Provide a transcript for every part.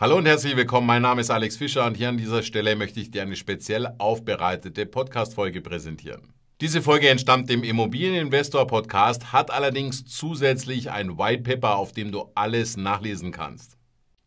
Hallo und herzlich willkommen. Mein Name ist Alex Fischer und hier an dieser Stelle möchte ich dir eine speziell aufbereitete Podcast-Folge präsentieren. Diese Folge entstammt dem Immobilieninvestor Podcast, hat allerdings zusätzlich ein White Paper, auf dem du alles nachlesen kannst.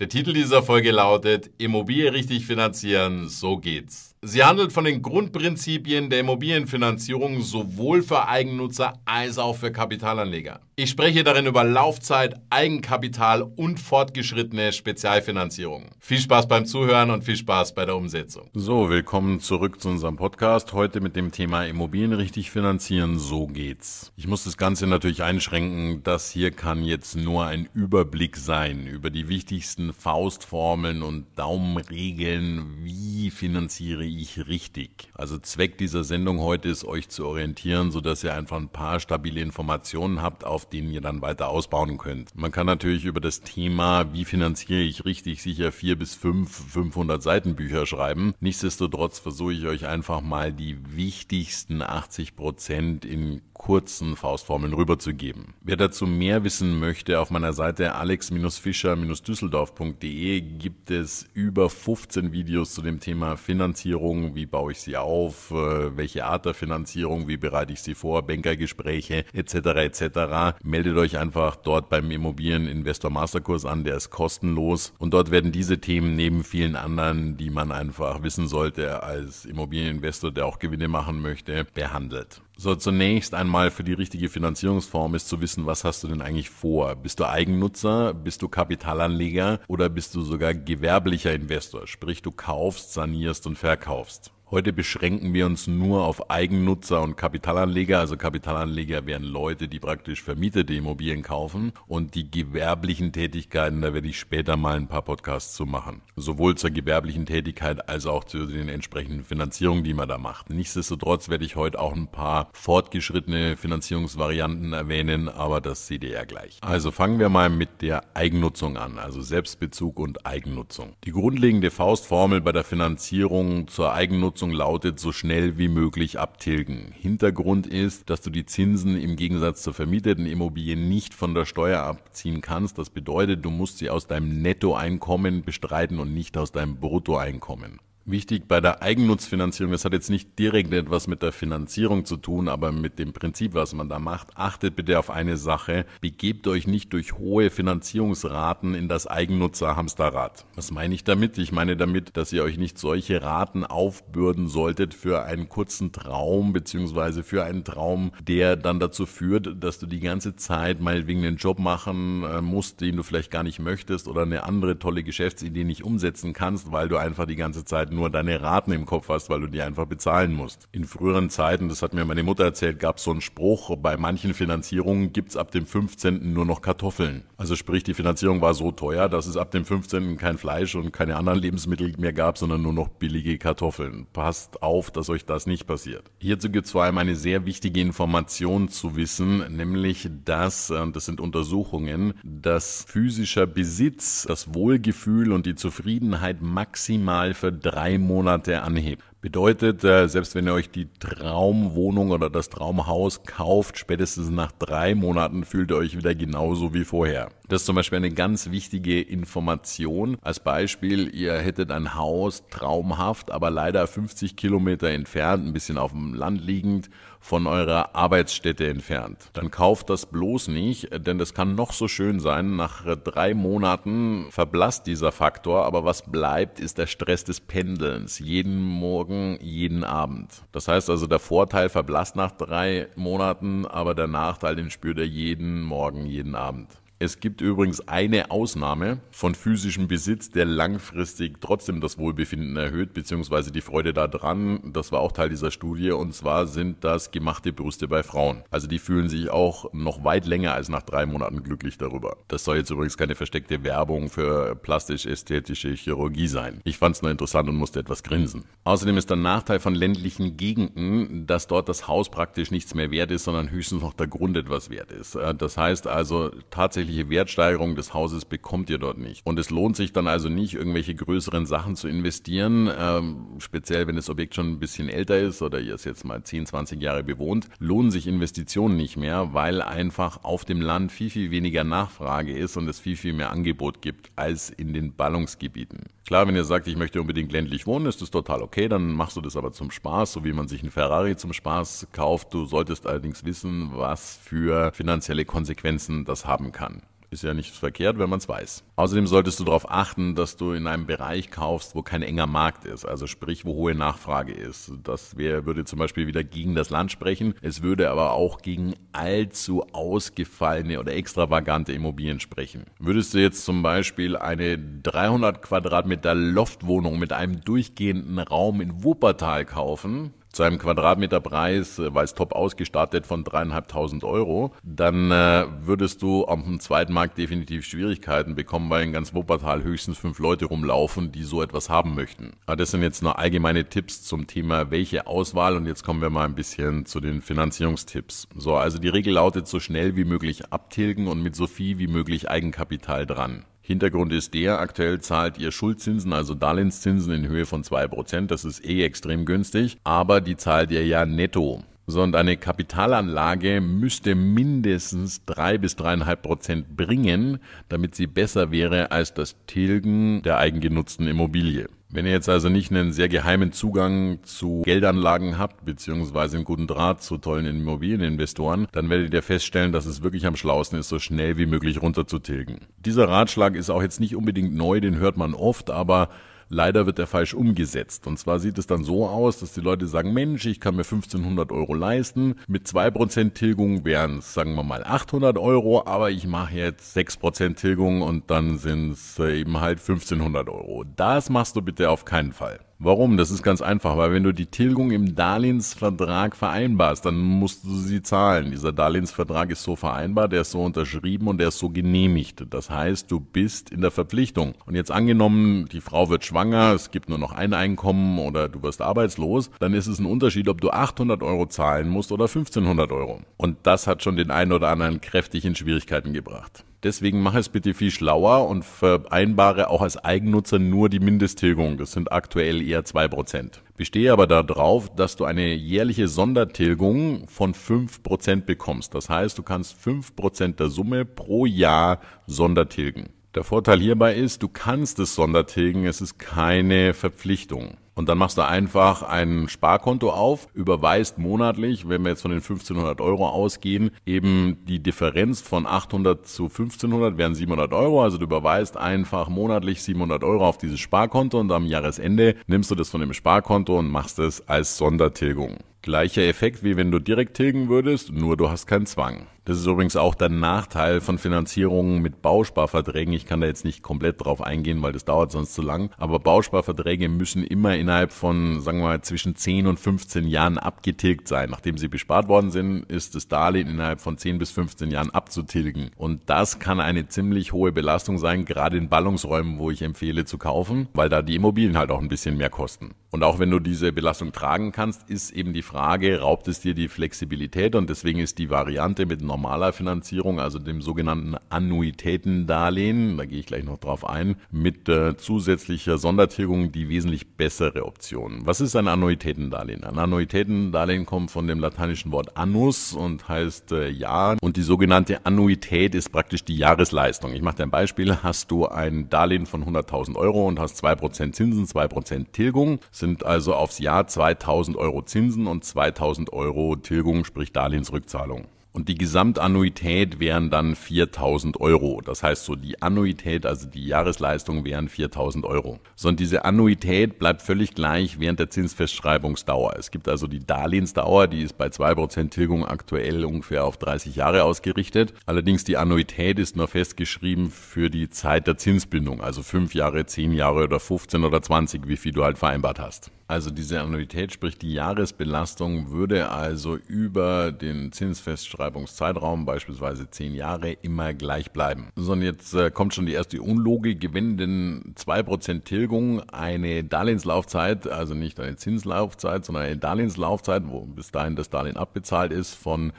Der Titel dieser Folge lautet Immobilie richtig finanzieren, so geht's. Sie handelt von den Grundprinzipien der Immobilienfinanzierung sowohl für Eigennutzer als auch für Kapitalanleger. Ich spreche darin über Laufzeit, Eigenkapital und fortgeschrittene Spezialfinanzierung. Viel Spaß beim Zuhören und viel Spaß bei der Umsetzung. So, willkommen zurück zu unserem Podcast. Heute mit dem Thema Immobilien richtig finanzieren. So geht's. Ich muss das Ganze natürlich einschränken. Das hier kann jetzt nur ein Überblick sein über die wichtigsten Faustformeln und Daumenregeln, wie finanziere ich richtig? Also Zweck dieser Sendung heute ist, euch zu orientieren, sodass ihr einfach ein paar stabile Informationen habt, auf denen ihr dann weiter ausbauen könnt. Man kann natürlich über das Thema, wie finanziere ich richtig, sicher vier bis fünf, 500 Seiten Bücher schreiben. Nichtsdestotrotz versuche ich euch einfach mal die wichtigsten 80 Prozent in kurzen Faustformeln rüberzugeben. Wer dazu mehr wissen möchte, auf meiner Seite alex-fischer-düsseldorf.de gibt es über 15 Videos zu dem Thema Finanzierung Finanzierung, wie baue ich sie auf, äh, welche Art der Finanzierung, wie bereite ich sie vor, Bankergespräche etc. etc. Meldet euch einfach dort beim Immobilieninvestor Masterkurs an, der ist kostenlos und dort werden diese Themen neben vielen anderen, die man einfach wissen sollte als Immobilieninvestor, der auch Gewinne machen möchte, behandelt. So, zunächst einmal für die richtige Finanzierungsform ist zu wissen, was hast du denn eigentlich vor? Bist du Eigennutzer? Bist du Kapitalanleger? Oder bist du sogar gewerblicher Investor? Sprich, du kaufst, sanierst und verkaufst. Heute beschränken wir uns nur auf Eigennutzer und Kapitalanleger. Also Kapitalanleger wären Leute, die praktisch vermietete Immobilien kaufen und die gewerblichen Tätigkeiten, da werde ich später mal ein paar Podcasts zu machen. Sowohl zur gewerblichen Tätigkeit als auch zu den entsprechenden Finanzierungen, die man da macht. Nichtsdestotrotz werde ich heute auch ein paar fortgeschrittene Finanzierungsvarianten erwähnen, aber das seht ihr ja gleich. Also fangen wir mal mit der Eigennutzung an, also Selbstbezug und Eigennutzung. Die grundlegende Faustformel bei der Finanzierung zur Eigennutzung Abkürzung lautet so schnell wie möglich abtilgen. Hintergrund ist, dass du die Zinsen im Gegensatz zur vermieteten Immobilie nicht von der Steuer abziehen kannst. Das bedeutet, du musst sie aus deinem Nettoeinkommen bestreiten und nicht aus deinem Bruttoeinkommen. Wichtig bei der Eigennutzfinanzierung, das hat jetzt nicht direkt etwas mit der Finanzierung zu tun, aber mit dem Prinzip, was man da macht. Achtet bitte auf eine Sache. Begebt euch nicht durch hohe Finanzierungsraten in das Eigennutzerhamsterrad. Was meine ich damit? Ich meine damit, dass ihr euch nicht solche Raten aufbürden solltet für einen kurzen Traum, beziehungsweise für einen Traum, der dann dazu führt, dass du die ganze Zeit meinetwegen einen Job machen äh, musst, den du vielleicht gar nicht möchtest oder eine andere tolle Geschäftsidee nicht umsetzen kannst, weil du einfach die ganze Zeit nur nur deine Raten im Kopf hast, weil du die einfach bezahlen musst. In früheren Zeiten, das hat mir meine Mutter erzählt, gab es so einen Spruch, bei manchen Finanzierungen gibt es ab dem 15. nur noch Kartoffeln. Also sprich, die Finanzierung war so teuer, dass es ab dem 15. kein Fleisch und keine anderen Lebensmittel mehr gab, sondern nur noch billige Kartoffeln. Passt auf, dass euch das nicht passiert. Hierzu gibt es vor allem eine sehr wichtige Information zu wissen, nämlich dass, äh, und das sind Untersuchungen, dass physischer Besitz das Wohlgefühl und die Zufriedenheit maximal verdreifacht drei Monate anhebt. Bedeutet, äh, selbst wenn ihr euch die Traumwohnung oder das Traumhaus kauft, spätestens nach drei Monaten fühlt ihr euch wieder genauso wie vorher. Das ist zum Beispiel eine ganz wichtige Information. Als Beispiel, ihr hättet ein Haus traumhaft, aber leider 50 Kilometer entfernt, ein bisschen auf dem Land liegend von eurer Arbeitsstätte entfernt. Dann kauft das bloß nicht, denn das kann noch so schön sein. Nach drei Monaten verblasst dieser Faktor, aber was bleibt, ist der Stress des Pendelns. Jeden Morgen, jeden Abend. Das heißt also, der Vorteil verblasst nach drei Monaten, aber der Nachteil, den spürt er jeden Morgen, jeden Abend. Es gibt übrigens eine Ausnahme von physischem Besitz, der langfristig trotzdem das Wohlbefinden erhöht, beziehungsweise die Freude daran. Das war auch Teil dieser Studie und zwar sind das gemachte Brüste bei Frauen. Also die fühlen sich auch noch weit länger als nach drei Monaten glücklich darüber. Das soll jetzt übrigens keine versteckte Werbung für plastisch-ästhetische Chirurgie sein. Ich fand es nur interessant und musste etwas grinsen. Außerdem ist der Nachteil von ländlichen Gegenden, dass dort das Haus praktisch nichts mehr wert ist, sondern höchstens noch der Grund etwas wert ist. Äh, das heißt also tatsächlich tatsächliche Wertsteigerung des Hauses bekommt ihr dort nicht. Und es lohnt sich dann also nicht, irgendwelche größeren Sachen zu investieren, ähm, speziell wenn das Objekt schon ein bisschen älter ist oder ihr es jetzt mal 10, 20 Jahre bewohnt, lohnen sich Investitionen nicht mehr, weil einfach auf dem Land viel, viel weniger Nachfrage ist und es viel, viel mehr Angebot gibt als in den Ballungsgebieten. Klar, wenn ihr sagt, ich möchte unbedingt ländlich wohnen, ist das total okay, dann machst du das aber zum Spaß, so wie man sich einen Ferrari zum Spaß kauft. Du solltest allerdings wissen, was für finanzielle Konsequenzen das haben kann. Ist ja nichts verkehrt, wenn man es weiß. Außerdem solltest du darauf achten, dass du in einem Bereich kaufst, wo kein enger Markt ist, also sprich, wo hohe Nachfrage ist. Das wär, würde zum Beispiel wieder gegen das Land sprechen. Es würde aber auch gegen allzu ausgefallene oder extravagante Immobilien sprechen. Würdest du jetzt zum Beispiel eine 300 Quadratmeter Loftwohnung mit einem durchgehenden Raum in Wuppertal kaufen, zu einem Quadratmeterpreis, äh, weil es top ausgestattet von dreieinhalbtausend Euro, dann äh, würdest du am zweiten Markt definitiv Schwierigkeiten bekommen, weil in ganz Wuppertal höchstens fünf Leute rumlaufen, die so etwas haben möchten. Aber das sind jetzt nur allgemeine Tipps zum Thema, welche Auswahl und jetzt kommen wir mal ein bisschen zu den Finanzierungstipps. So, also die Regel lautet so schnell wie möglich abtilgen und mit so viel wie möglich Eigenkapital dran. Hintergrund ist der, aktuell zahlt ihr Schuldzinsen, also Darlehenszinsen in Höhe von 2%, das ist eh extrem günstig, aber die zahlt ihr ja netto sondern eine Kapitalanlage müsste mindestens 3 bis 3,5% Prozent bringen, damit sie besser wäre als das Tilgen der eigengenutzten Immobilie. Wenn ihr jetzt also nicht einen sehr geheimen Zugang zu Geldanlagen habt, beziehungsweise einen guten Draht zu tollen Immobilieninvestoren, dann werdet ihr feststellen, dass es wirklich am schlausten ist, so schnell wie möglich runterzutilgen. Dieser Ratschlag ist auch jetzt nicht unbedingt neu, den hört man oft, aber Leider wird er falsch umgesetzt. Und zwar sieht es dann so aus, dass die Leute sagen, Mensch, ich kann mir 1500 Euro leisten. Mit 2% Tilgung wären es, sagen wir mal, 800 Euro, aber ich mache jetzt 6% Tilgung und dann sind es äh, eben halt 1500 Euro. Das machst du bitte auf keinen Fall. Warum? Das ist ganz einfach, weil wenn du die Tilgung im Darlehensvertrag vereinbarst, dann musst du sie zahlen. Dieser Darlehensvertrag ist so vereinbart, der ist so unterschrieben und der ist so genehmigt. Das heißt, du bist in der Verpflichtung. Und jetzt angenommen, die Frau wird schwanger, es gibt nur noch ein Einkommen oder du wirst arbeitslos, dann ist es ein Unterschied, ob du 800 Euro zahlen musst oder 1500 Euro. Und das hat schon den einen oder anderen kräftig in Schwierigkeiten gebracht. Deswegen mach es bitte viel schlauer und vereinbare auch als Eigennutzer nur die Mindesttilgung. Das sind aktuell eher zwei Prozent. Bestehe aber darauf, dass du eine jährliche Sondertilgung von fünf Prozent bekommst. Das heißt, du kannst fünf Prozent der Summe pro Jahr Sondertilgen. Der Vorteil hierbei ist, du kannst es Sondertilgen, es ist keine Verpflichtung. Und dann machst du einfach ein Sparkonto auf, überweist monatlich, wenn wir jetzt von den 1500 Euro ausgehen, eben die Differenz von 800 zu 1500 wären 700 Euro. Also du überweist einfach monatlich 700 Euro auf dieses Sparkonto und am Jahresende nimmst du das von dem Sparkonto und machst es als Sondertilgung. Gleicher Effekt wie wenn du direkt tilgen würdest, nur du hast keinen Zwang. Das ist übrigens auch der Nachteil von Finanzierungen mit Bausparverträgen. Ich kann da jetzt nicht komplett drauf eingehen, weil das dauert sonst zu lang. Aber Bausparverträge müssen immer innerhalb von, sagen wir mal, zwischen 10 und 15 Jahren abgetilgt sein. Nachdem sie bespart worden sind, ist das Darlehen innerhalb von 10 bis 15 Jahren abzutilgen. Und das kann eine ziemlich hohe Belastung sein, gerade in Ballungsräumen, wo ich empfehle zu kaufen, weil da die Immobilien halt auch ein bisschen mehr kosten. Und auch wenn du diese Belastung tragen kannst, ist eben die Frage, raubt es dir die Flexibilität? Und deswegen ist die Variante mit normaler Finanzierung, also dem sogenannten Annuitätendarlehen, da gehe ich gleich noch drauf ein, mit äh, zusätzlicher Sondertilgung die wesentlich bessere Option. Was ist ein Annuitätendarlehen? Ein Annuitätendarlehen kommt von dem lateinischen Wort annus und heißt äh, Jahr und die sogenannte Annuität ist praktisch die Jahresleistung. Ich mache dir ein Beispiel, hast du ein Darlehen von 100.000 Euro und hast 2% Zinsen, 2% Tilgung, sind also aufs Jahr 2.000 Euro Zinsen und 2.000 Euro Tilgung, sprich Darlehensrückzahlung. Und die Gesamtannuität wären dann 4000 Euro. Das heißt so, die Annuität, also die Jahresleistung wären 4000 Euro. Sondern diese Annuität bleibt völlig gleich während der Zinsfestschreibungsdauer. Es gibt also die Darlehensdauer, die ist bei 2% Tilgung aktuell ungefähr auf 30 Jahre ausgerichtet. Allerdings die Annuität ist nur festgeschrieben für die Zeit der Zinsbindung, also 5 Jahre, 10 Jahre oder 15 oder 20, wie viel du halt vereinbart hast. Also diese Annuität, sprich die Jahresbelastung, würde also über den Zinsfestschreibungszeitraum, beispielsweise zehn Jahre, immer gleich bleiben. So, und jetzt äh, kommt schon die erste Unlogik. Gewinnen denn 2% Tilgung eine Darlehenslaufzeit, also nicht eine Zinslaufzeit, sondern eine Darlehenslaufzeit, wo bis dahin das Darlehen abbezahlt ist, von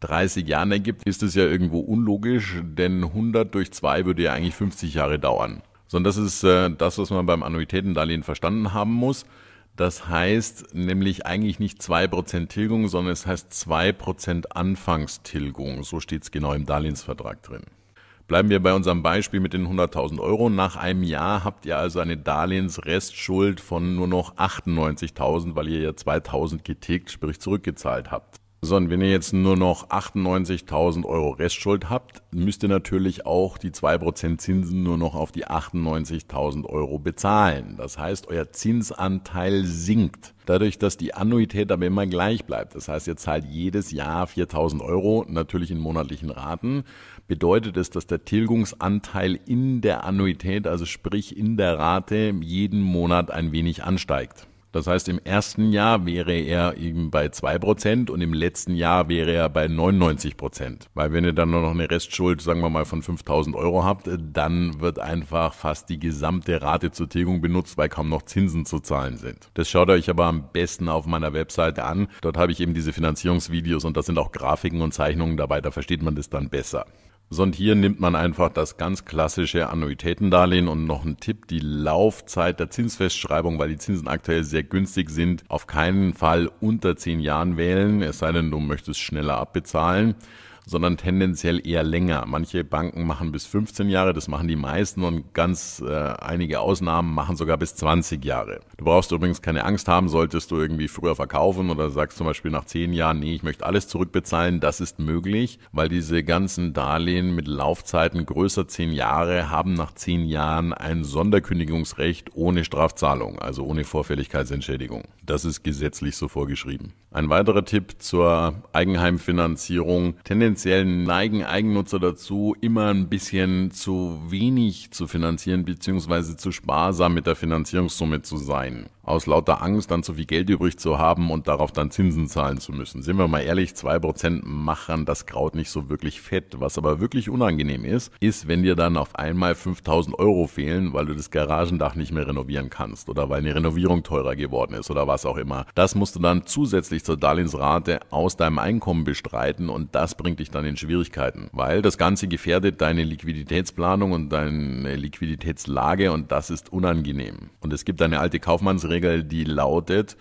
30 Jahren ergibt, ist es ja irgendwo unlogisch, denn 100 durch 2 würde ja eigentlich 50 Jahre dauern. So, und das ist äh, das, was man beim Annuitätendarlehen verstanden haben muss. Das heißt nämlich eigentlich nicht 2% Tilgung, sondern es heißt 2% Anfangstilgung. So steht es genau im Darlehensvertrag drin. Bleiben wir bei unserem Beispiel mit den 100.000 Euro. Nach einem Jahr habt ihr also eine Darlehensrestschuld von nur noch 98.000, weil ihr ja 2.000 getilgt, sprich zurückgezahlt habt. So, und wenn ihr jetzt nur noch 98.000 Euro Restschuld habt, müsst ihr natürlich auch die 2% Zinsen nur noch auf die 98.000 Euro bezahlen. Das heißt, euer Zinsanteil sinkt. Dadurch, dass die Annuität aber immer gleich bleibt, das heißt, ihr zahlt jedes Jahr 4.000 Euro, natürlich in monatlichen Raten, bedeutet es, dass der Tilgungsanteil in der Annuität, also sprich in der Rate, jeden Monat ein wenig ansteigt. Das heißt, im ersten Jahr wäre er eben bei 2% und im letzten Jahr wäre er bei 99%. Weil wenn ihr dann nur noch eine Restschuld, sagen wir mal, von 5000 Euro habt, dann wird einfach fast die gesamte Rate zur Tilgung benutzt, weil kaum noch Zinsen zu zahlen sind. Das schaut euch aber am besten auf meiner Webseite an. Dort habe ich eben diese Finanzierungsvideos und da sind auch Grafiken und Zeichnungen dabei, da versteht man das dann besser hier nimmt man einfach das ganz klassische Annuitätendarlehen und noch ein Tipp, die Laufzeit der Zinsfestschreibung, weil die Zinsen aktuell sehr günstig sind, auf keinen Fall unter 10 Jahren wählen, es sei denn, du möchtest schneller abbezahlen sondern tendenziell eher länger. Manche Banken machen bis 15 Jahre, das machen die meisten und ganz äh, einige Ausnahmen machen sogar bis 20 Jahre. Du brauchst übrigens keine Angst haben, solltest du irgendwie früher verkaufen oder sagst zum Beispiel nach 10 Jahren, nee, ich möchte alles zurückbezahlen, das ist möglich, weil diese ganzen Darlehen mit Laufzeiten größer 10 Jahre haben nach 10 Jahren ein Sonderkündigungsrecht ohne Strafzahlung, also ohne Vorfälligkeitsentschädigung. Das ist gesetzlich so vorgeschrieben. Ein weiterer Tipp zur Eigenheimfinanzierung. Tendenziell neigen Eigennutzer dazu, immer ein bisschen zu wenig zu finanzieren bzw. zu sparsam mit der Finanzierungssumme zu sein aus lauter Angst, dann zu viel Geld übrig zu haben und darauf dann Zinsen zahlen zu müssen. Sind wir mal ehrlich, 2% machen das Kraut nicht so wirklich fett. Was aber wirklich unangenehm ist, ist, wenn dir dann auf einmal 5000 Euro fehlen, weil du das Garagendach nicht mehr renovieren kannst oder weil eine Renovierung teurer geworden ist oder was auch immer. Das musst du dann zusätzlich zur Darlehensrate aus deinem Einkommen bestreiten und das bringt dich dann in Schwierigkeiten, weil das Ganze gefährdet deine Liquiditätsplanung und deine Liquiditätslage und das ist unangenehm. Und es gibt eine alte Kaufmannsregel, Faustregel, die lautet,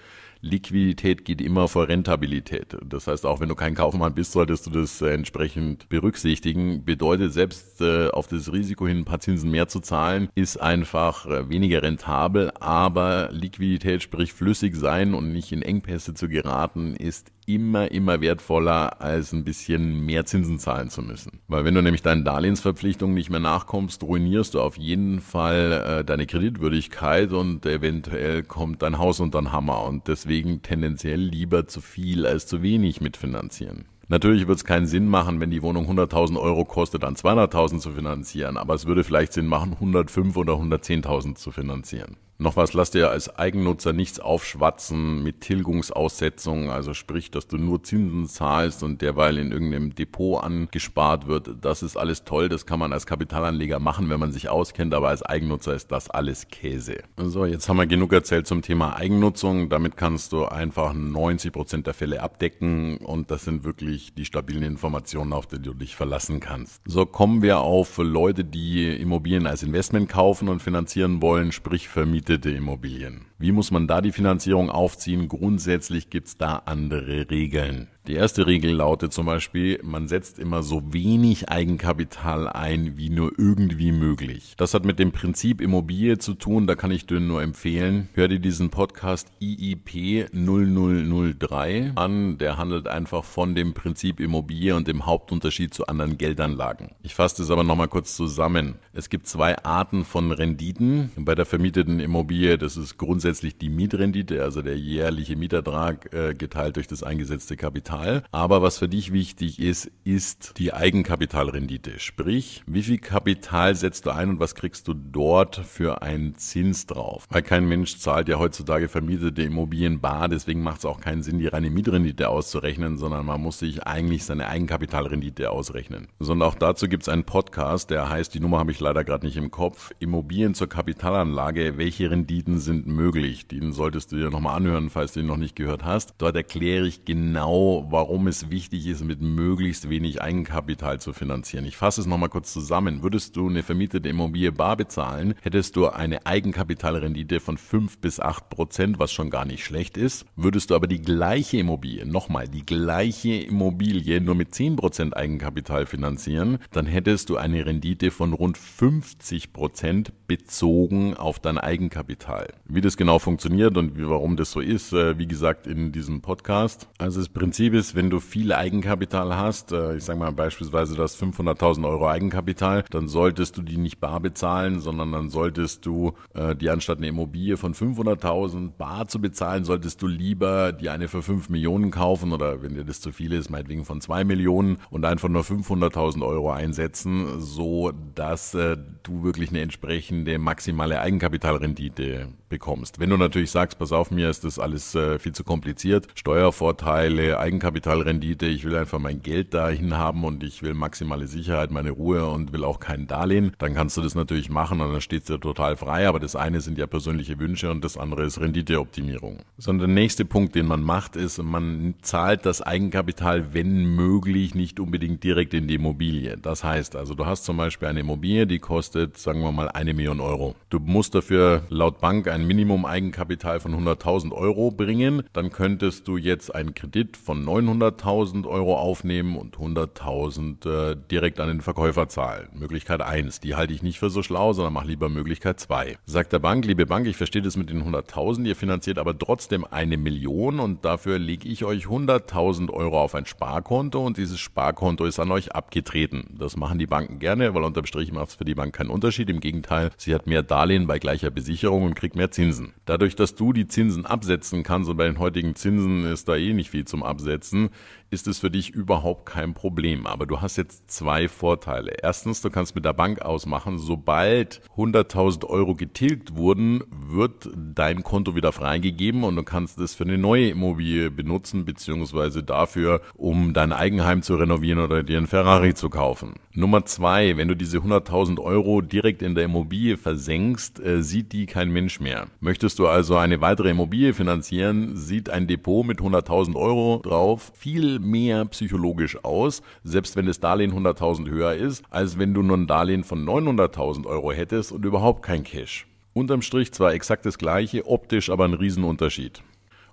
Liquidität geht immer vor Rentabilität. Das heißt, auch wenn du kein Kaufmann bist, solltest du das äh, entsprechend berücksichtigen. Bedeutet, selbst äh, auf das Risiko hin, ein paar Zinsen mehr zu zahlen, ist einfach äh, weniger rentabel. Aber Liquidität, sprich flüssig sein und nicht in Engpässe zu geraten, ist immer, immer wertvoller, als ein bisschen mehr Zinsen zahlen zu müssen. Weil wenn du nämlich deinen Darlehensverpflichtungen nicht mehr nachkommst, ruinierst du auf jeden Fall äh, deine Kreditwürdigkeit und eventuell kommt dein Haus unter den Hammer und deswegen tendenziell lieber zu viel als zu wenig mitfinanzieren. Natürlich wird es keinen Sinn machen, wenn die Wohnung 100.000 Euro kostet, dann 200.000 zu finanzieren, aber es würde vielleicht Sinn machen, 105 oder 110.000 zu finanzieren. Noch was, lass dir als Eigennutzer nichts aufschwatzen mit Tilgungsaussetzungen, also sprich, dass du nur Zinsen zahlst und derweil in irgendeinem Depot angespart wird. Das ist alles toll, das kann man als Kapitalanleger machen, wenn man sich auskennt, aber als Eigennutzer ist das alles Käse. So, jetzt haben wir genug erzählt zum Thema Eigennutzung. Damit kannst du einfach 90 Prozent der Fälle abdecken und das sind wirklich die stabilen Informationen, auf die du dich verlassen kannst. So kommen wir auf Leute, die Immobilien als Investment kaufen und finanzieren wollen, sprich Vermieter vermietete Immobilien wie muss man da die Finanzierung aufziehen? Grundsätzlich gibt es da andere Regeln. Die erste Regel lautet zum Beispiel, man setzt immer so wenig Eigenkapital ein, wie nur irgendwie möglich. Das hat mit dem Prinzip Immobilie zu tun, da kann ich dir nur empfehlen. Hör dir diesen Podcast IIP 0003 an, der handelt einfach von dem Prinzip Immobilie und dem Hauptunterschied zu anderen Geldanlagen. Ich fasse das aber nochmal kurz zusammen. Es gibt zwei Arten von Renditen. Bei der vermieteten Immobilie, das ist grundsätzlich zusätzlich die Mietrendite, also der jährliche Mietertrag äh, geteilt durch das eingesetzte Kapital. Aber was für dich wichtig ist, ist die Eigenkapitalrendite. Sprich, wie viel Kapital setzt du ein und was kriegst du dort für einen Zins drauf? Weil kein Mensch zahlt ja heutzutage vermietete Immobilien bar, deswegen macht es auch keinen Sinn, die reine Mietrendite auszurechnen, sondern man muss sich eigentlich seine Eigenkapitalrendite ausrechnen. Sondern auch dazu gibt es einen Podcast, der heißt, die Nummer habe ich leider gerade nicht im Kopf, Immobilien zur Kapitalanlage, welche Renditen sind möglich? möglich. Den solltest du dir nochmal anhören, falls du ihn noch nicht gehört hast. Dort erkläre ich genau, warum es wichtig ist, mit möglichst wenig Eigenkapital zu finanzieren. Ich fasse es nochmal kurz zusammen. Würdest du eine vermietete Immobilie bar bezahlen, hättest du eine Eigenkapitalrendite von 5 bis 8 Prozent, was schon gar nicht schlecht ist. Würdest du aber die gleiche Immobilie, nochmal, die gleiche Immobilie nur mit 10 Prozent Eigenkapital finanzieren, dann hättest du eine Rendite von rund 50 Prozent bezogen auf dein Eigenkapital. Wie das genau genau funktioniert und warum das so ist, äh, wie gesagt, in diesem Podcast. Also das Prinzip ist, wenn du viel Eigenkapital hast, äh, ich sage mal beispielsweise das 500.000 Euro Eigenkapital, dann solltest du die nicht bar bezahlen, sondern dann solltest du äh, die anstatt eine Immobilie von 500.000 bar zu bezahlen, solltest du lieber die eine für 5 Millionen kaufen oder wenn dir das zu viel ist, meinetwegen von 2 Millionen und einfach nur 500.000 Euro einsetzen, so dass du wirklich eine entsprechende maximale Eigenkapitalrendite bekommst kannst. Wenn du natürlich sagst, pass auf, mir ist das alles äh, viel zu kompliziert, Steuervorteile, Eigenkapitalrendite, ich will einfach mein Geld dahin haben und ich will maximale Sicherheit, meine Ruhe und will auch kein Darlehen, dann kannst du das natürlich machen und dann steht es dir total frei. Aber das eine sind ja persönliche Wünsche und das andere ist Renditeoptimierung. Sondern der nächste Punkt, den man macht, ist, man zahlt das Eigenkapital, wenn möglich, nicht unbedingt direkt in die Immobilie. Das heißt also, du hast zum Beispiel eine Immobilie, die kostet, sagen wir mal, eine Million Euro. Du musst dafür laut Bank ein Minimum Minimum Eigenkapital von 100.000 Euro bringen, dann könntest du jetzt einen Kredit von 900.000 Euro aufnehmen und 100.000 äh, direkt an den Verkäufer zahlen. Möglichkeit 1, die halte ich nicht für so schlau, sondern mach lieber Möglichkeit 2. Sagt der Bank, liebe Bank, ich verstehe das mit den 100.000, ihr finanziert aber trotzdem eine Million und dafür lege ich euch 100.000 Euro auf ein Sparkonto und dieses Sparkonto ist an euch abgetreten. Das machen die Banken gerne, weil unterm Strich macht es für die Bank keinen Unterschied. Im Gegenteil, sie hat mehr Darlehen bei gleicher Besicherung und kriegt mehr Zinsen. Dadurch, dass du die Zinsen absetzen kannst und bei den heutigen Zinsen ist da eh nicht viel zum Absetzen, ist es für dich überhaupt kein Problem. Aber du hast jetzt zwei Vorteile. Erstens, du kannst mit der Bank ausmachen, sobald 100.000 Euro getilgt wurden, wird dein Konto wieder freigegeben und du kannst es für eine neue Immobilie benutzen, beziehungsweise dafür, um dein Eigenheim zu renovieren oder dir einen Ferrari zu kaufen. Nummer zwei, wenn du diese 100.000 Euro direkt in der Immobilie versenkst, äh, sieht die kein Mensch mehr. Möchtest du also eine weitere Immobilie finanzieren, sieht ein Depot mit 100.000 Euro drauf viel mehr psychologisch aus, selbst wenn das Darlehen 100.000 höher ist, als wenn du nur ein Darlehen von 900.000 Euro hättest und überhaupt kein Cash. Unterm Strich zwar exakt das gleiche, optisch aber ein Riesenunterschied.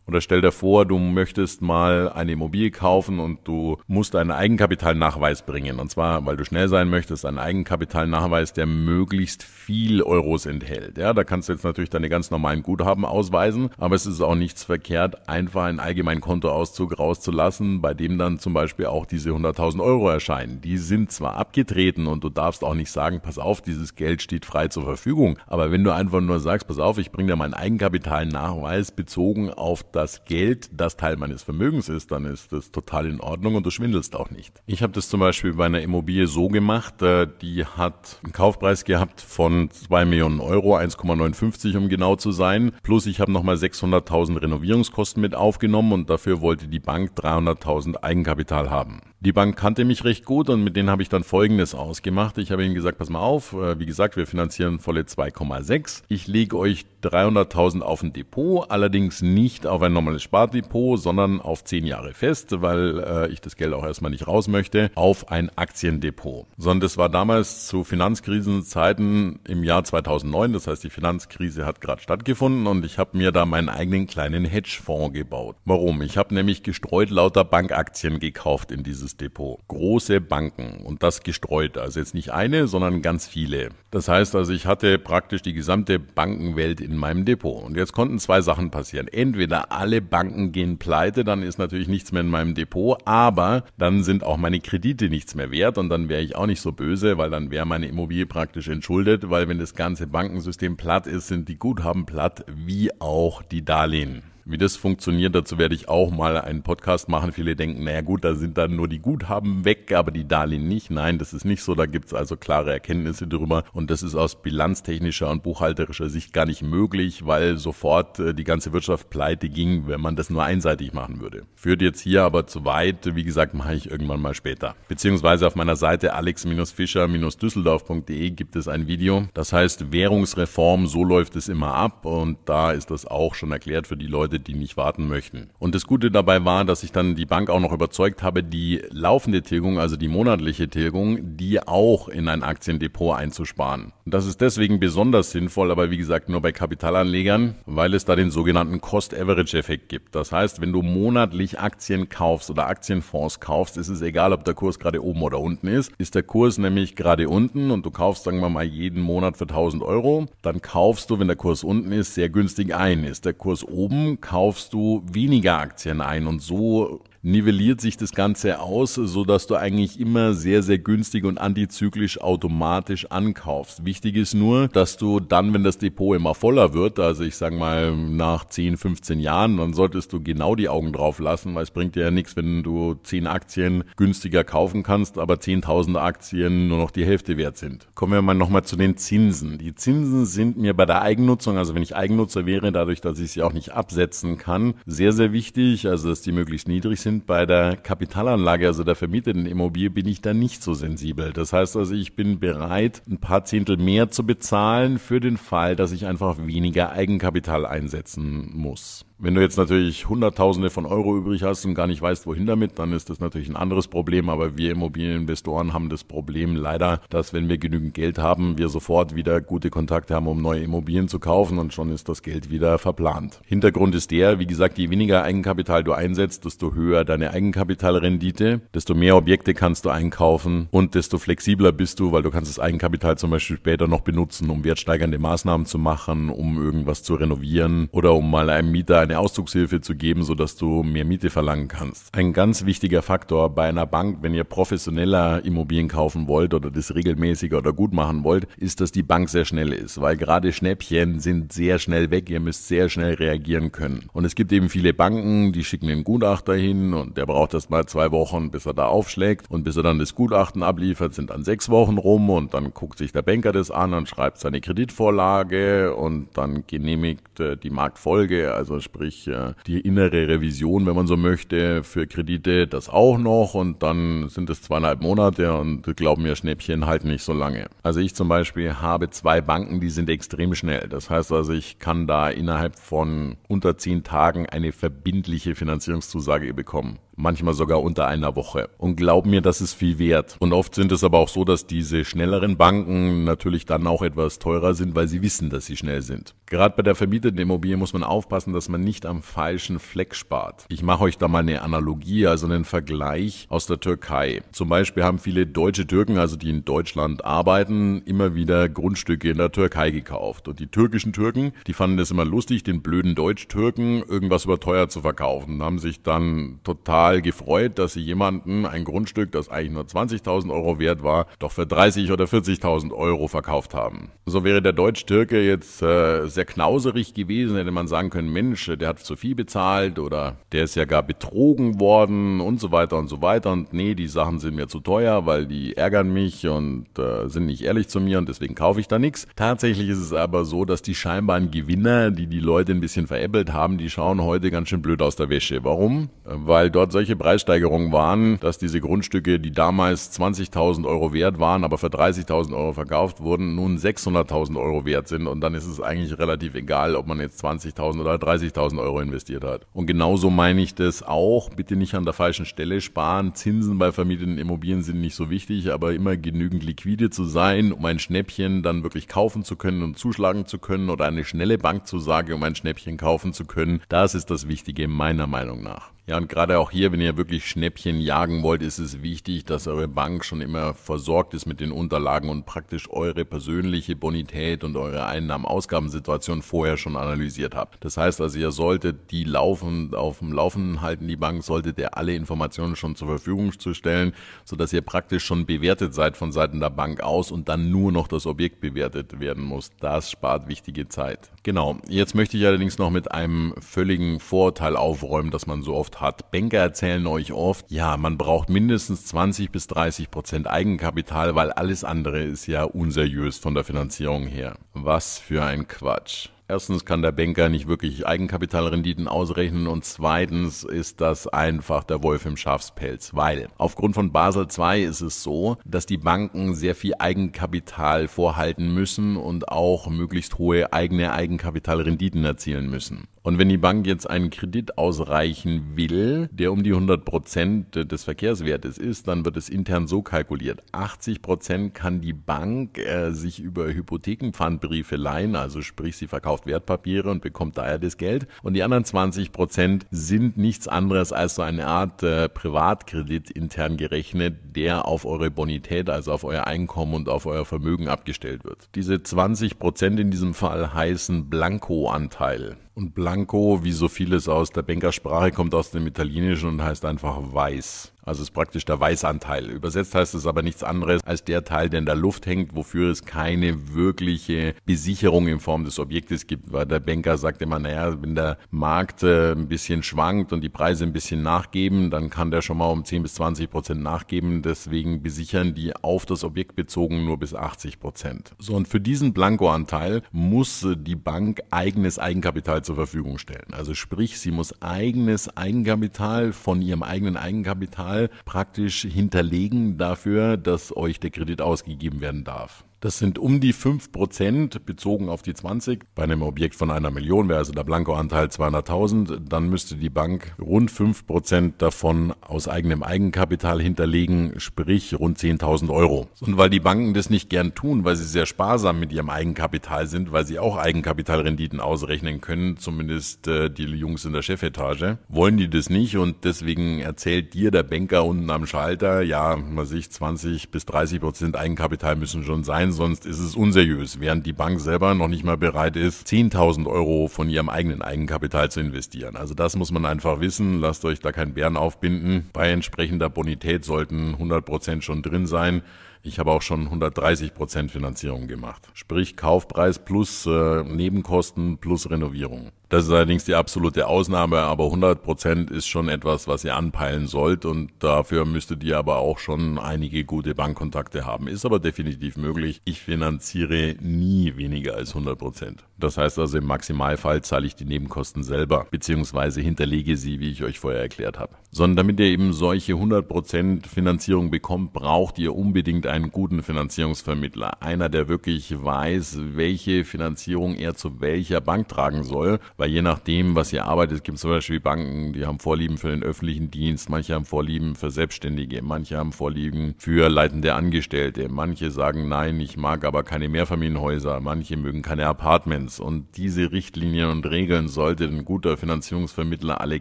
Oder stell dir vor, du möchtest mal eine Immobilie kaufen und du musst einen Eigenkapitalnachweis bringen. Und zwar, weil du schnell sein möchtest, einen Eigenkapitalnachweis, der möglichst viel Euros enthält. Ja, da kannst du jetzt natürlich deine ganz normalen Guthaben ausweisen, aber es ist auch nichts verkehrt, einfach einen allgemeinen Kontoauszug rauszulassen, bei dem dann zum Beispiel auch diese 100.000 Euro erscheinen. Die sind zwar abgetreten und du darfst auch nicht sagen, pass auf, dieses Geld steht frei zur Verfügung. Aber wenn du einfach nur sagst, pass auf, ich bringe dir meinen Eigenkapitalnachweis bezogen auf das Geld das Teil meines Vermögens ist, dann ist das total in Ordnung und du schwindelst auch nicht. Ich habe das zum Beispiel bei einer Immobilie so gemacht, äh, die hat einen Kaufpreis gehabt von 2 Millionen Euro, 1,59 um genau zu sein, plus ich habe nochmal 600.000 Renovierungskosten mit aufgenommen und dafür wollte die Bank 300.000 Eigenkapital haben. Die Bank kannte mich recht gut und mit denen habe ich dann Folgendes ausgemacht. Ich habe ihnen gesagt, pass mal auf, äh, wie gesagt, wir finanzieren volle 2,6. Ich lege euch 300.000 auf ein Depot, allerdings nicht auf ein normales Spardepot, sondern auf 10 Jahre fest, weil äh, ich das Geld auch erstmal nicht raus möchte, auf ein Aktiendepot. Sondern das war damals zu Finanzkrisenzeiten im Jahr 2009, das heißt die Finanzkrise hat gerade stattgefunden und ich habe mir da meinen eigenen kleinen Hedgefonds gebaut. Warum? Ich habe nämlich gestreut lauter Bankaktien gekauft in dieses dieses Depot. Große Banken und das gestreut. Also jetzt nicht eine, sondern ganz viele. Das heißt also, ich hatte praktisch die gesamte Bankenwelt in meinem Depot. Und jetzt konnten zwei Sachen passieren. Entweder alle Banken gehen pleite, dann ist natürlich nichts mehr in meinem Depot, aber dann sind auch meine Kredite nichts mehr wert und dann wäre ich auch nicht so böse, weil dann wäre meine Immobilie praktisch entschuldet, weil wenn das ganze Bankensystem platt ist, sind die Guthaben platt wie auch die Darlehen. Wie das funktioniert, dazu werde ich auch mal einen Podcast machen. Viele denken, naja gut, da sind dann nur die Guthaben weg, aber die Darlehen nicht. Nein, das ist nicht so. Da gibt es also klare Erkenntnisse darüber. Und das ist aus bilanztechnischer und buchhalterischer Sicht gar nicht möglich, weil sofort äh, die ganze Wirtschaft pleite ging, wenn man das nur einseitig machen würde. Führt jetzt hier aber zu weit. Wie gesagt, mache ich irgendwann mal später. Beziehungsweise auf meiner Seite alex-fischer-düsseldorf.de gibt es ein Video. Das heißt Währungsreform, so läuft es immer ab. Und da ist das auch schon erklärt für die Leute, Leute, die nicht warten möchten. Und das Gute dabei war, dass ich dann die Bank auch noch überzeugt habe, die laufende Tilgung, also die monatliche Tilgung, die auch in ein Aktiendepot einzusparen. Und das ist deswegen besonders sinnvoll, aber wie gesagt nur bei Kapitalanlegern, weil es da den sogenannten Cost-Average-Effekt gibt. Das heißt, wenn du monatlich Aktien kaufst oder Aktienfonds kaufst, ist es egal, ob der Kurs gerade oben oder unten ist. Ist der Kurs nämlich gerade unten und du kaufst, sagen wir mal, jeden Monat für 1000 Euro, dann kaufst du, wenn der Kurs unten ist, sehr günstig ein. Ist der Kurs oben, kaufst du weniger Aktien ein und so nivelliert sich das Ganze aus, so dass du eigentlich immer sehr, sehr günstig und antizyklisch automatisch ankaufst. Wichtig ist nur, dass du dann, wenn das Depot immer voller wird, also ich sage mal nach 10, 15 Jahren, dann solltest du genau die Augen drauf lassen, weil es bringt dir ja nichts, wenn du 10 Aktien günstiger kaufen kannst, aber 10.000 Aktien nur noch die Hälfte wert sind. Kommen wir mal nochmal zu den Zinsen. Die Zinsen sind mir bei der Eigennutzung, also wenn ich Eigennutzer wäre, dadurch, dass ich sie auch nicht absetzen kann, sehr, sehr wichtig, also dass die möglichst niedrig sind sind bei der Kapitalanlage, also der vermieteten Immobilie, bin ich da nicht so sensibel. Das heißt also, ich bin bereit, ein paar Zehntel mehr zu bezahlen für den Fall, dass ich einfach weniger Eigenkapital einsetzen muss. Wenn du jetzt natürlich Hunderttausende von Euro übrig hast und gar nicht weißt, wohin damit, dann ist das natürlich ein anderes Problem. Aber wir Immobilieninvestoren haben das Problem leider, dass wenn wir genügend Geld haben, wir sofort wieder gute Kontakte haben, um neue Immobilien zu kaufen und schon ist das Geld wieder verplant. Hintergrund ist der, wie gesagt, je weniger Eigenkapital du einsetzt, desto höher deine Eigenkapitalrendite, desto mehr Objekte kannst du einkaufen und desto flexibler bist du, weil du kannst das Eigenkapital zum Beispiel später noch benutzen, um wertsteigernde Maßnahmen zu machen, um irgendwas zu renovieren oder um mal einem Mieter ein eine Auszugshilfe zu geben, sodass du mehr Miete verlangen kannst. Ein ganz wichtiger Faktor bei einer Bank, wenn ihr professioneller Immobilien kaufen wollt oder das regelmäßiger oder gut machen wollt, ist, dass die Bank sehr schnell ist, weil gerade Schnäppchen sind sehr schnell weg, ihr müsst sehr schnell reagieren können. Und es gibt eben viele Banken, die schicken den Gutachter hin und der braucht erst mal zwei Wochen, bis er da aufschlägt und bis er dann das Gutachten abliefert, sind dann sechs Wochen rum und dann guckt sich der Banker das an und schreibt seine Kreditvorlage und dann genehmigt äh, die Marktfolge, also sprich sprich äh, die innere Revision, wenn man so möchte, für Kredite, das auch noch und dann sind es zweieinhalb Monate und glauben mir, Schnäppchen halten nicht so lange. Also ich zum Beispiel habe zwei Banken, die sind extrem schnell. Das heißt also, ich kann da innerhalb von unter zehn Tagen eine verbindliche Finanzierungszusage bekommen manchmal sogar unter einer Woche. Und glaub mir, das ist viel wert. Und oft sind es aber auch so, dass diese schnelleren Banken natürlich dann auch etwas teurer sind, weil sie wissen, dass sie schnell sind. Gerade bei der vermieteten Immobilie muss man aufpassen, dass man nicht am falschen Fleck spart. Ich mache euch da mal eine Analogie, also einen Vergleich aus der Türkei. Zum Beispiel haben viele deutsche Türken, also die in Deutschland arbeiten, immer wieder Grundstücke in der Türkei gekauft. Und die türkischen Türken, die fanden es immer lustig, den blöden Deutsch-Türken irgendwas überteuert zu verkaufen. Haben sich dann total total gefreut, dass sie jemanden ein Grundstück, das eigentlich nur 20.000 Euro wert war, doch für 30 oder 40.000 Euro verkauft haben. So wäre der Deutsch-Türke jetzt äh, sehr knauserig gewesen, hätte man sagen können, Mensch, der hat zu viel bezahlt oder der ist ja gar betrogen worden und so weiter und so weiter. Und nee, die Sachen sind mir zu teuer, weil die ärgern mich und äh, sind nicht ehrlich zu mir und deswegen kaufe ich da nichts. Tatsächlich ist es aber so, dass die scheinbaren Gewinner, die die Leute ein bisschen veräppelt haben, die schauen heute ganz schön blöd aus der Wäsche. Warum? Weil dort Stuttgart solche Preissteigerungen waren, dass diese Grundstücke, die damals 20.000 Euro wert waren, aber für 30.000 Euro verkauft wurden, nun 600.000 Euro wert sind. Und dann ist es eigentlich relativ egal, ob man jetzt 20.000 oder 30.000 Euro investiert hat. Und genauso meine ich das auch. Bitte nicht an der falschen Stelle sparen. Zinsen bei vermieteten Immobilien sind nicht so wichtig, aber immer genügend liquide zu sein, um ein Schnäppchen dann wirklich kaufen zu können und zuschlagen zu können oder eine schnelle Bankzusage, um ein Schnäppchen kaufen zu können. Das ist das Wichtige meiner Meinung nach. Ja, und gerade auch hier, wenn ihr wirklich Schnäppchen jagen wollt, ist es wichtig, dass eure Bank schon immer versorgt ist mit den Unterlagen und praktisch eure persönliche Bonität und eure Einnahmen-Ausgabensituation vorher schon analysiert habt. Das heißt also, ihr solltet die laufend auf dem Laufenden halten, die Bank, solltet ihr alle Informationen schon zur Verfügung zu stellen, sodass ihr praktisch schon bewertet seid von Seiten der Bank aus und dann nur noch das Objekt bewertet werden muss. Das spart wichtige Zeit. Genau. Jetzt möchte ich allerdings noch mit einem völligen Vorurteil aufräumen, dass man so oft hat. Banker erzählen euch oft, ja, man braucht mindestens 20 bis 30 Prozent Eigenkapital, weil alles andere ist ja unseriös von der Finanzierung her. Was für ein Quatsch. Erstens kann der Banker nicht wirklich Eigenkapitalrenditen ausrechnen und zweitens ist das einfach der Wolf im Schafspelz, weil aufgrund von Basel II ist es so, dass die Banken sehr viel Eigenkapital vorhalten müssen und auch möglichst hohe eigene Eigenkapitalrenditen erzielen müssen. Und wenn die Bank jetzt einen Kredit ausreichen will, der um die 100 Prozent des Verkehrswertes ist, dann wird es intern so kalkuliert. 80 Prozent kann die Bank äh, sich über Hypothekenpfandbriefe leihen, also sprich sie verkauft kauft Wertpapiere und bekommt daher das Geld. Und die anderen 20 Prozent sind nichts anderes als so eine Art äh, Privatkredit intern gerechnet, der auf eure Bonität, also auf euer Einkommen und auf euer Vermögen abgestellt wird. Diese 20 Prozent in diesem Fall heißen blanco anteil Und Blanco, wie so vieles aus der Bankersprache, kommt aus dem Italienischen und heißt einfach weiß. Also es ist praktisch der Weißanteil. Übersetzt heißt es aber nichts anderes als der Teil, der in der Luft hängt, wofür es keine wirkliche Besicherung in Form des Objektes gibt. Weil der Banker sagt immer, naja, wenn der Markt äh, ein bisschen schwankt und die Preise ein bisschen nachgeben, dann kann der schon mal um 10 bis 20 Prozent nachgeben. Deswegen besichern die auf das Objekt bezogen nur bis 80 Prozent. So, und für diesen Blankoanteil muss die Bank eigenes Eigenkapital zur Verfügung stellen. Also sprich, sie muss eigenes Eigenkapital von ihrem eigenen Eigenkapital praktisch hinterlegen dafür, dass euch der Kredit ausgegeben werden darf. Das sind um die 5% bezogen auf die 20. Bei einem Objekt von einer Million wäre also der Blankoanteil 200.000. Dann müsste die Bank rund 5% davon aus eigenem Eigenkapital hinterlegen, sprich rund 10.000 Euro. Und weil die Banken das nicht gern tun, weil sie sehr sparsam mit ihrem Eigenkapital sind, weil sie auch Eigenkapitalrenditen ausrechnen können, zumindest äh, die Jungs in der Chefetage, wollen die das nicht und deswegen erzählt dir der Banker unten am Schalter, ja, man sich 20 bis 30 Prozent Eigenkapital müssen schon sein, sein, sonst ist es unseriös, während die Bank selber noch nicht mal bereit ist, 10.000 Euro von ihrem eigenen Eigenkapital zu investieren. Also das muss man einfach wissen, lasst euch da keinen Bären aufbinden. Bei entsprechender Bonität sollten 100% Prozent schon drin sein. Ich habe auch schon 130 Prozent Finanzierung gemacht. Sprich Kaufpreis plus äh, Nebenkosten plus Renovierung. Das ist allerdings die absolute Ausnahme, aber 100 Prozent ist schon etwas, was ihr anpeilen sollt und dafür müsstet ihr aber auch schon einige gute Bankkontakte haben. Ist aber definitiv möglich. Ich finanziere nie weniger als 100 Prozent. Das heißt also, im Maximalfall zahle ich die Nebenkosten selber, beziehungsweise hinterlege sie, wie ich euch vorher erklärt habe. Sondern damit ihr eben solche 100% Finanzierung bekommt, braucht ihr unbedingt einen guten Finanzierungsvermittler. Einer, der wirklich weiß, welche Finanzierung er zu welcher Bank tragen soll. Weil je nachdem, was ihr arbeitet, gibt es zum Beispiel Banken, die haben Vorlieben für den öffentlichen Dienst, manche haben Vorlieben für Selbstständige, manche haben Vorlieben für leitende Angestellte, manche sagen, nein, ich mag aber keine Mehrfamilienhäuser, manche mögen keine Apartments. Finanz. Und diese Richtlinien und Regeln sollte ein guter Finanzierungsvermittler alle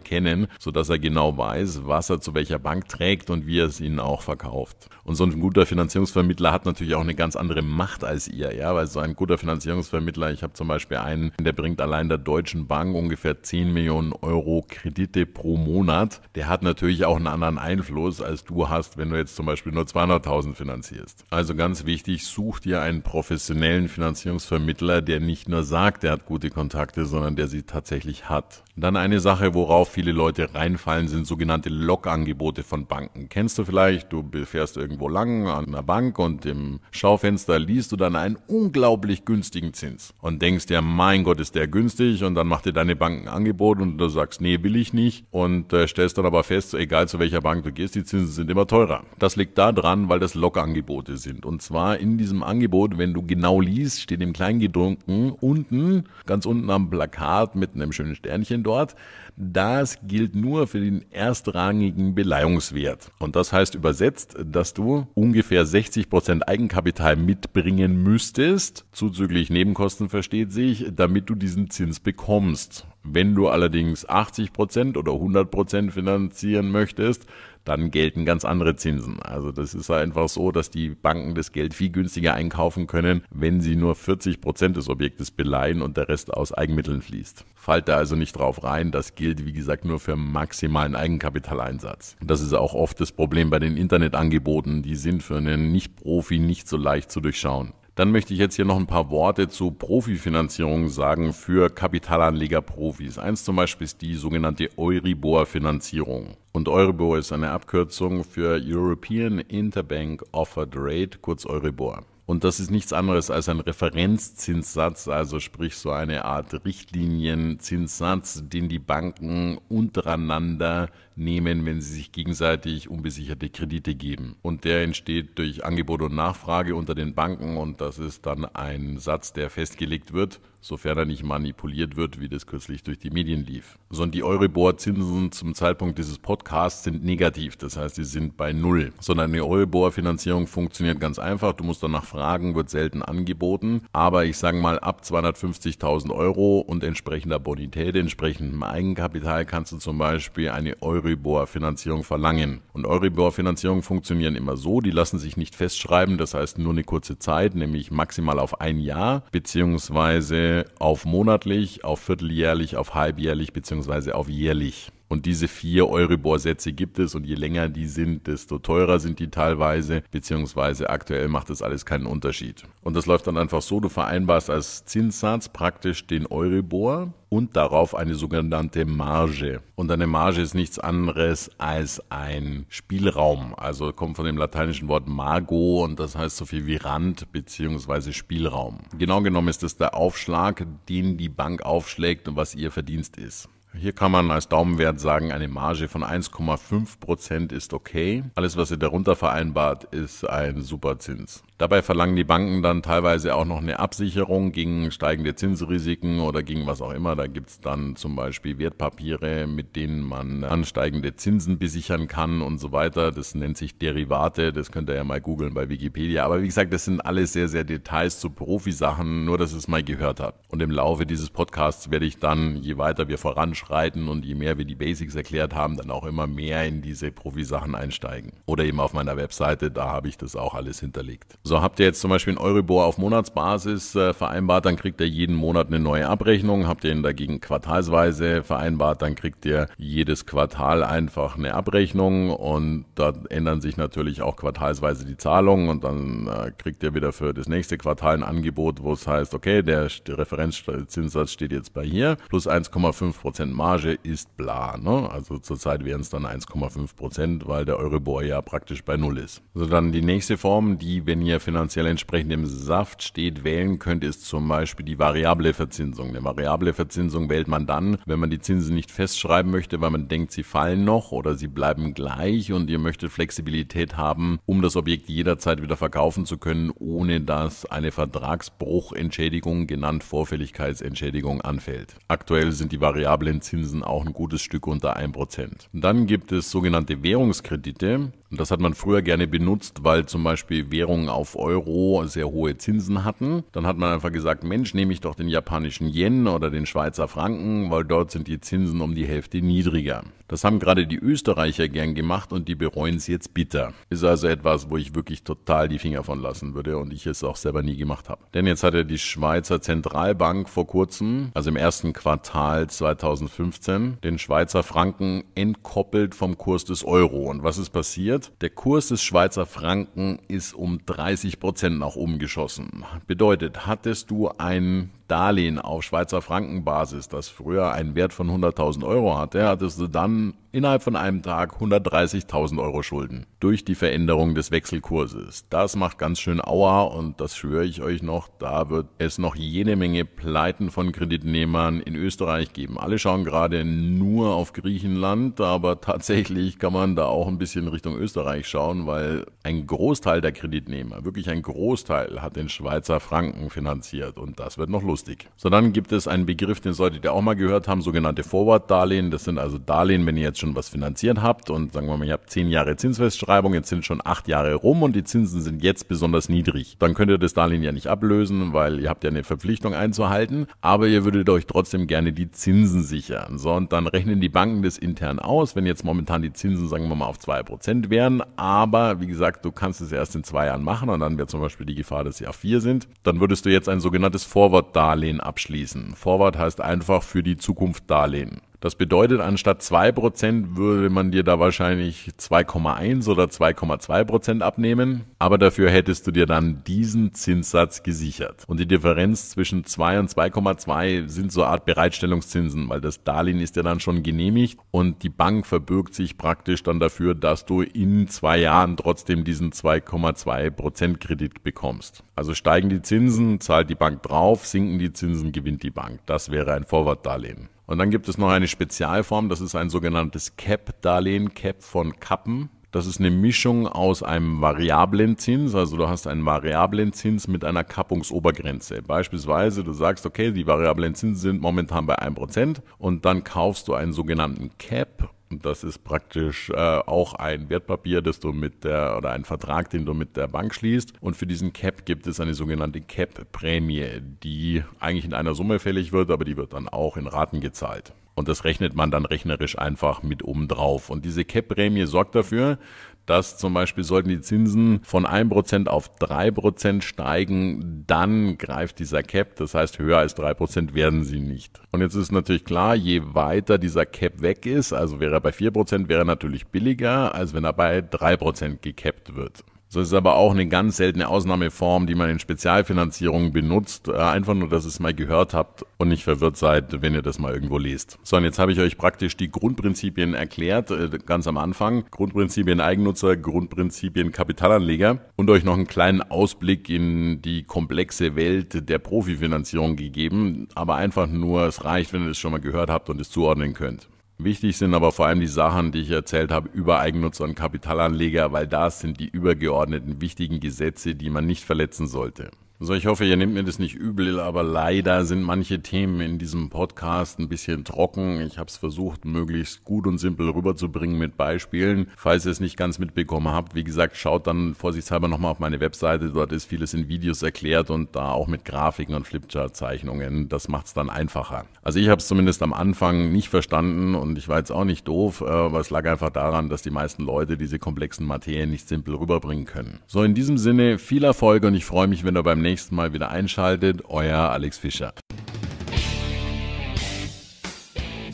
kennen, sodass er genau weiß, was er zu welcher Bank trägt und wie er es ihnen auch verkauft. Und so ein guter Finanzierungsvermittler hat natürlich auch eine ganz andere Macht als ihr, ja, weil so ein guter Finanzierungsvermittler, ich habe zum Beispiel einen, der bringt allein der Deutschen Bank ungefähr 10 Millionen Euro Kredite pro Monat. Der hat natürlich auch einen anderen Einfluss, als du hast, wenn du jetzt zum Beispiel nur 200.000 finanzierst. Also ganz wichtig, such dir einen professionellen Finanzierungsvermittler, der nicht nur sagt, sagt, er hat gute Kontakte, sondern der sie tatsächlich hat. Dann eine Sache, worauf viele Leute reinfallen, sind sogenannte Lockangebote von Banken. Kennst du vielleicht, du fährst irgendwo lang an einer Bank und im Schaufenster liest du dann einen unglaublich günstigen Zins und denkst dir, mein Gott, ist der günstig und dann macht dir deine Bank ein Angebot und du sagst, nee, will ich nicht und äh, stellst dann aber fest, egal zu welcher Bank du gehst, die Zinsen sind immer teurer. Das liegt daran, weil das Lockangebote sind und zwar in diesem Angebot, wenn du genau liest, steht im Kleingedrunken unten, ganz unten am Plakat mit einem schönen Sternchen dort. Das gilt nur für den erstrangigen Beleihungswert. Und das heißt übersetzt, dass du ungefähr 60% Eigenkapital mitbringen müsstest, zuzüglich Nebenkosten versteht sich, damit du diesen Zins bekommst. Wenn du allerdings 80% oder 100% finanzieren möchtest, dann gelten ganz andere Zinsen. Also das ist einfach so, dass die Banken das Geld viel günstiger einkaufen können, wenn sie nur 40 Prozent des Objektes beleihen und der Rest aus Eigenmitteln fließt. Fallt da also nicht drauf rein, das gilt wie gesagt nur für maximalen Eigenkapitaleinsatz. Und das ist auch oft das Problem bei den Internetangeboten, die sind für einen Nicht-Profi nicht so leicht zu durchschauen. Dann möchte ich jetzt hier noch ein paar Worte zu Profifinanzierung sagen für Kapitalanleger-Profis. Eins zum Beispiel ist die sogenannte Euribor-Finanzierung. Und Euribor ist eine Abkürzung für European Interbank Offered Rate, kurz Euribor. Und das ist nichts anderes als ein Referenzzinssatz, also sprich so eine Art Richtlinienzinssatz, den die Banken untereinander nehmen, wenn sie sich gegenseitig unbesicherte Kredite geben. Und der entsteht durch Angebot und Nachfrage unter den Banken und das ist dann ein Satz, der festgelegt wird sofern er nicht manipuliert wird, wie das kürzlich durch die Medien lief. So, und die Euribor-Zinsen zum Zeitpunkt dieses Podcasts sind negativ, das heißt, sie sind bei Null. Sondern eine Euribor-Finanzierung funktioniert ganz einfach, du musst danach fragen, wird selten angeboten, aber ich sage mal, ab 250.000 Euro und entsprechender Bonität, entsprechendem Eigenkapital kannst du zum Beispiel eine Euribor-Finanzierung verlangen. Und Euribor-Finanzierungen funktionieren immer so, die lassen sich nicht festschreiben, das heißt nur eine kurze Zeit, nämlich maximal auf ein Jahr, beziehungsweise auf monatlich, auf vierteljährlich, auf halbjährlich beziehungsweise auf jährlich. Und diese vier Euribor-Sätze gibt es und je länger die sind, desto teurer sind die teilweise, beziehungsweise aktuell macht das alles keinen Unterschied. Und das läuft dann einfach so, du vereinbarst als Zinssatz praktisch den Euribor und darauf eine sogenannte Marge. Und eine Marge ist nichts anderes als ein Spielraum. Also kommt von dem lateinischen Wort Margo und das heißt so viel wie Rand beziehungsweise Spielraum. Genau genommen ist das der Aufschlag, den die Bank aufschlägt und was ihr Verdienst ist. Hier kann man als Daumenwert sagen, eine Marge von 1,5% Prozent ist okay. Alles, was ihr darunter vereinbart, ist ein super Zins. Dabei verlangen die Banken dann teilweise auch noch eine Absicherung gegen steigende Zinsrisiken oder gegen was auch immer. Da gibt's dann zum Beispiel Wertpapiere, mit denen man ansteigende Zinsen besichern kann und so weiter. Das nennt sich Derivate. Das könnt ihr ja mal googeln bei Wikipedia. Aber wie gesagt, das sind alles sehr, sehr Details zu Profisachen, nur dass ihr es mal gehört habt. Und im Laufe dieses Podcasts werde ich dann, je weiter wir voranschreiten, voranschreiten und je mehr wir die Basics erklärt haben, dann auch immer mehr in diese Profisachen einsteigen. Oder eben auf meiner Webseite, da habe ich das auch alles hinterlegt. So habt ihr jetzt zum Beispiel einen Euribor auf Monatsbasis äh, vereinbart, dann kriegt ihr jeden Monat eine neue Abrechnung. Habt ihr ihn dagegen quartalsweise vereinbart, dann kriegt ihr jedes Quartal einfach eine Abrechnung und da ändern sich natürlich auch quartalsweise die Zahlungen und dann äh, kriegt ihr wieder für das nächste Quartal ein Angebot, wo es heißt, okay, der, der Referenzzins steht jetzt bei hier, plus 1,5% Prozent. Prozent Marge ist bla. Ne? Also zurzeit wären es dann 1,5 Prozent, weil der Euribor ja praktisch bei Null ist. So, also dann die nächste Form, die, wenn ihr finanziell entsprechend im Saft steht, wählen könnt, ist zum Beispiel die variable Verzinsung. Eine variable Verzinsung wählt man dann, wenn man die Zinsen nicht festschreiben möchte, weil man denkt, sie fallen noch oder sie bleiben gleich und ihr möchtet Flexibilität haben, um das Objekt jederzeit wieder verkaufen zu können, ohne dass eine Vertragsbruchentschädigung, genannt Vorfälligkeitsentschädigung, anfällt. Aktuell sind die variablen Zinsen auch ein gutes Stück unter 1%. dann gibt es sogenannte Währungskredite. Und das hat man früher gerne benutzt, weil zum Beispiel Währungen auf Euro sehr hohe Zinsen hatten. Dann hat man einfach gesagt, Mensch, nehme ich doch den japanischen Yen oder den Schweizer Franken, weil dort sind die Zinsen um die Hälfte niedriger. Das haben gerade die Österreicher gern gemacht und die bereuen es jetzt bitter. Ist also etwas, wo ich wirklich total die Finger von lassen würde und ich es auch selber nie gemacht habe. Denn jetzt hat ja die Schweizer Zentralbank vor kurzem, also im ersten Quartal 2015, den Schweizer Franken entkoppelt vom Kurs des Euro. Und was ist passiert? passiert? Der Kurs des Schweizer Franken ist um 30 Prozent nach oben geschossen. Bedeutet, hattest du einen Darlehen auf Schweizer Frankenbasis, das früher einen Wert von 100.000 Euro hatte, hattest du dann innerhalb von einem Tag 130.000 Euro Schulden durch die Veränderung des Wechselkurses. Das macht ganz schön Aua und das schwöre ich euch noch, da wird es noch jede Menge Pleiten von Kreditnehmern in Österreich geben. Alle schauen gerade nur auf Griechenland, aber tatsächlich kann man da auch ein bisschen Richtung Österreich schauen, weil ein Großteil der Kreditnehmer, wirklich ein Großteil, hat den Schweizer Franken finanziert und das wird noch lustig lustig. Sondern gibt es einen Begriff, den solltet ihr auch mal gehört haben, sogenannte Forward-Darlehen. Das sind also Darlehen, wenn ihr jetzt schon was finanziert habt und sagen wir mal, ihr habt zehn Jahre Zinsfestschreibung, jetzt sind schon acht Jahre rum und die Zinsen sind jetzt besonders niedrig. Dann könnt ihr das Darlehen ja nicht ablösen, weil ihr habt ja eine Verpflichtung einzuhalten, aber ihr würdet euch trotzdem gerne die Zinsen sichern. So, und dann rechnen die Banken das intern aus, wenn jetzt momentan die Zinsen, sagen wir mal, auf 2% wären, aber wie gesagt, du kannst es erst in zwei Jahren machen und dann wäre zum Beispiel die Gefahr, dass sie auf 4 sind, dann würdest du jetzt ein sogenanntes Forward-Darlehen Darlehen abschließen. Forward heißt einfach für die Zukunft Darlehen. Das bedeutet, anstatt 2% würde man dir da wahrscheinlich 2,1 oder 2,2% abnehmen, aber dafür hättest du dir dann diesen Zinssatz gesichert. Und die Differenz zwischen 2 und 2,2 sind so eine Art Bereitstellungszinsen, weil das Darlehen ist ja dann schon genehmigt und die Bank verbürgt sich praktisch dann dafür, dass du in zwei Jahren trotzdem diesen 2,2% Kredit bekommst. Also steigen die Zinsen, zahlt die Bank drauf, sinken die Zinsen, gewinnt die Bank. Das wäre ein Vorwartdarlehen. Und dann gibt es noch eine Spezialform, das ist ein sogenanntes CAP-Darlehen, CAP von Kappen. Das ist eine Mischung aus einem variablen Zins, also du hast einen variablen Zins mit einer Kappungsobergrenze. Beispielsweise, du sagst, okay, die variablen Zinsen sind momentan bei 1% und dann kaufst du einen sogenannten Cap das ist praktisch äh, auch ein Wertpapier, das du mit der oder ein Vertrag, den du mit der Bank schließt. Und für diesen Cap gibt es eine sogenannte Cap-Prämie, die eigentlich in einer Summe fällig wird, aber die wird dann auch in Raten gezahlt. Und das rechnet man dann rechnerisch einfach mit oben drauf. Und diese Cap-Prämie sorgt dafür, dass zum Beispiel sollten die Zinsen von 1% auf 3% steigen, dann greift dieser Cap. Das heißt, höher als 3% werden sie nicht. Und jetzt ist natürlich klar, je weiter dieser Cap weg ist, also wäre er bei 4%, wäre er natürlich billiger, als wenn er bei 3% gecapped wird. So ist aber auch eine ganz seltene Ausnahmeform, die man in Spezialfinanzierungen benutzt. Äh, einfach nur, dass ihr es mal gehört habt und nicht verwirrt seid, wenn ihr das mal irgendwo lest. So, und jetzt habe ich euch praktisch die Grundprinzipien erklärt, äh, ganz am Anfang. Grundprinzipien Eigennutzer, Grundprinzipien Kapitalanleger und euch noch einen kleinen Ausblick in die komplexe Welt der Profifinanzierung gegeben. Aber einfach nur, es reicht, wenn ihr es schon mal gehört habt und es zuordnen könnt. Wichtig sind aber vor allem die Sachen, die ich erzählt habe, über Eigennutzer und Kapitalanleger, weil das sind die übergeordneten wichtigen Gesetze, die man nicht verletzen sollte. So, ich hoffe, ihr nehmt mir das nicht übel, aber leider sind manche Themen in diesem Podcast ein bisschen trocken. Ich habe es versucht, möglichst gut und simpel rüberzubringen mit Beispielen. Falls ihr es nicht ganz mitbekommen habt, wie gesagt, schaut dann vorsichtshalber nochmal auf meine Webseite. Dort ist vieles in Videos erklärt und da auch mit Grafiken und Flipchart-Zeichnungen. Das macht es dann einfacher. Also ich habe es zumindest am Anfang nicht verstanden und ich war jetzt auch nicht doof, äh, aber es lag einfach daran, dass die meisten Leute diese komplexen Materien nicht simpel rüberbringen können. So, in diesem Sinne viel Erfolg und ich freue mich, wenn ihr beim nächsten nächsten Mal wieder einschaltet. Euer Alex Fischer.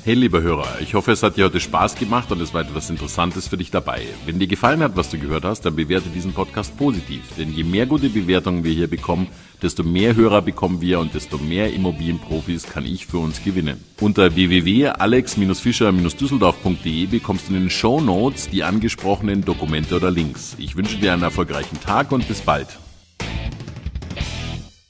Hey lieber Hörer, ich hoffe, es hat dir heute Spaß gemacht und es war etwas Interessantes für dich dabei. Wenn dir gefallen hat, was du gehört hast, dann bewerte diesen Podcast positiv, denn je mehr gute Bewertungen wir hier bekommen, desto mehr Hörer bekommen wir und desto mehr Immobilienprofis kann ich für uns gewinnen. Unter www.alex-fischer-düsseldorf.de bekommst du in den Show Notes die angesprochenen Dokumente oder Links. Ich wünsche dir einen erfolgreichen Tag und bis bald.